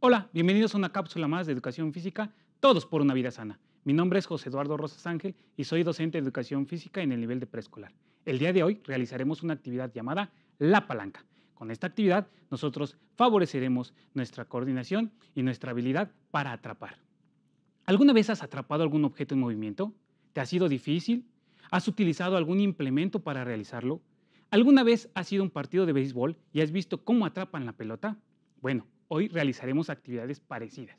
Hola, bienvenidos a una cápsula más de educación física, todos por una vida sana. Mi nombre es José Eduardo Rosas Ángel y soy docente de educación física en el nivel de preescolar. El día de hoy realizaremos una actividad llamada la palanca. Con esta actividad nosotros favoreceremos nuestra coordinación y nuestra habilidad para atrapar. ¿Alguna vez has atrapado algún objeto en movimiento? ¿Te ha sido difícil? ¿Has utilizado algún implemento para realizarlo? ¿Alguna vez has sido un partido de béisbol y has visto cómo atrapan la pelota? Bueno, Hoy realizaremos actividades parecidas.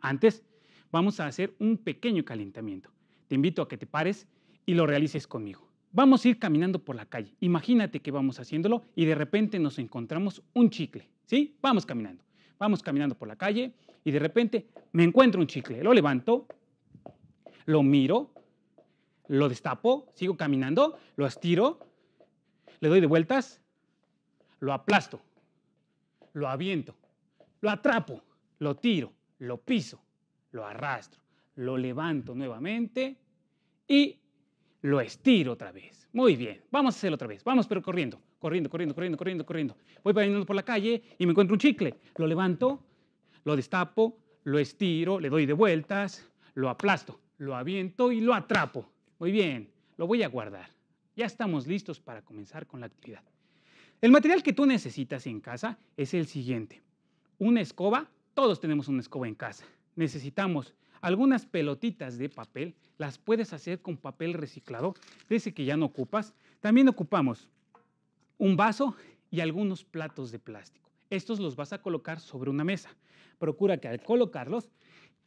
Antes, vamos a hacer un pequeño calentamiento. Te invito a que te pares y lo realices conmigo. Vamos a ir caminando por la calle. Imagínate que vamos haciéndolo y de repente nos encontramos un chicle. ¿Sí? Vamos caminando. Vamos caminando por la calle y de repente me encuentro un chicle. Lo levanto, lo miro, lo destapo, sigo caminando, lo estiro, le doy de vueltas, lo aplasto, lo aviento. Lo atrapo, lo tiro, lo piso, lo arrastro, lo levanto nuevamente y lo estiro otra vez. Muy bien, vamos a hacerlo otra vez. Vamos, pero corriendo, corriendo, corriendo, corriendo, corriendo, corriendo. Voy caminando por la calle y me encuentro un chicle. Lo levanto, lo destapo, lo estiro, le doy de vueltas, lo aplasto, lo aviento y lo atrapo. Muy bien, lo voy a guardar. Ya estamos listos para comenzar con la actividad. El material que tú necesitas en casa es el siguiente una escoba, todos tenemos una escoba en casa. Necesitamos algunas pelotitas de papel, las puedes hacer con papel reciclado, de ese que ya no ocupas. También ocupamos un vaso y algunos platos de plástico. Estos los vas a colocar sobre una mesa. Procura que al colocarlos,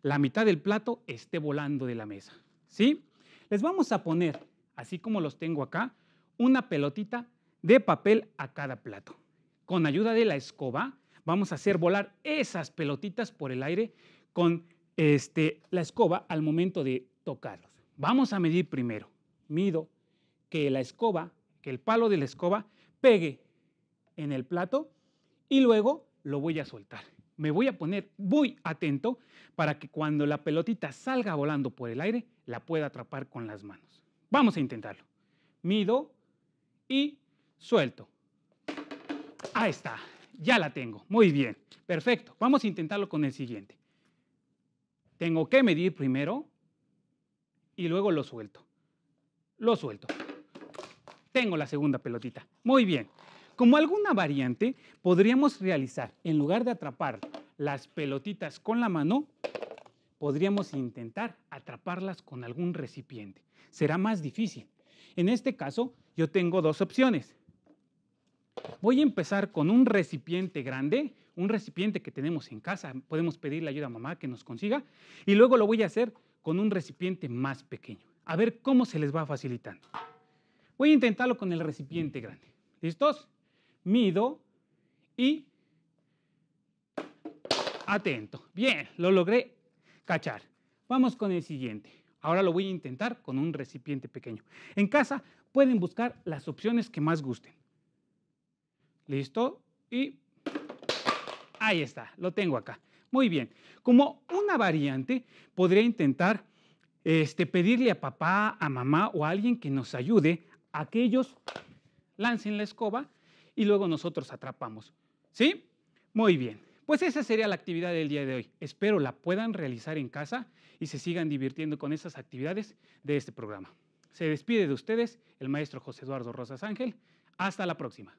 la mitad del plato esté volando de la mesa. ¿Sí? Les vamos a poner, así como los tengo acá, una pelotita de papel a cada plato. Con ayuda de la escoba, vamos a hacer volar esas pelotitas por el aire con este, la escoba al momento de tocarlos. Vamos a medir primero. Mido que la escoba, que el palo de la escoba pegue en el plato y luego lo voy a soltar. Me voy a poner muy atento para que cuando la pelotita salga volando por el aire, la pueda atrapar con las manos. Vamos a intentarlo. Mido y suelto. Ahí está. Ya la tengo. Muy bien. Perfecto. Vamos a intentarlo con el siguiente. Tengo que medir primero y luego lo suelto. Lo suelto. Tengo la segunda pelotita. Muy bien. Como alguna variante, podríamos realizar, en lugar de atrapar las pelotitas con la mano, podríamos intentar atraparlas con algún recipiente. Será más difícil. En este caso, yo tengo dos opciones. Voy a empezar con un recipiente grande, un recipiente que tenemos en casa, podemos pedirle ayuda a mamá que nos consiga, y luego lo voy a hacer con un recipiente más pequeño. A ver cómo se les va facilitando. Voy a intentarlo con el recipiente grande. ¿Listos? Mido y atento. Bien, lo logré cachar. Vamos con el siguiente. Ahora lo voy a intentar con un recipiente pequeño. En casa pueden buscar las opciones que más gusten. Listo. Y ahí está, lo tengo acá. Muy bien. Como una variante, podría intentar este, pedirle a papá, a mamá o a alguien que nos ayude a que ellos lancen la escoba y luego nosotros atrapamos. ¿Sí? Muy bien. Pues esa sería la actividad del día de hoy. Espero la puedan realizar en casa y se sigan divirtiendo con esas actividades de este programa. Se despide de ustedes el maestro José Eduardo Rosas Ángel. Hasta la próxima.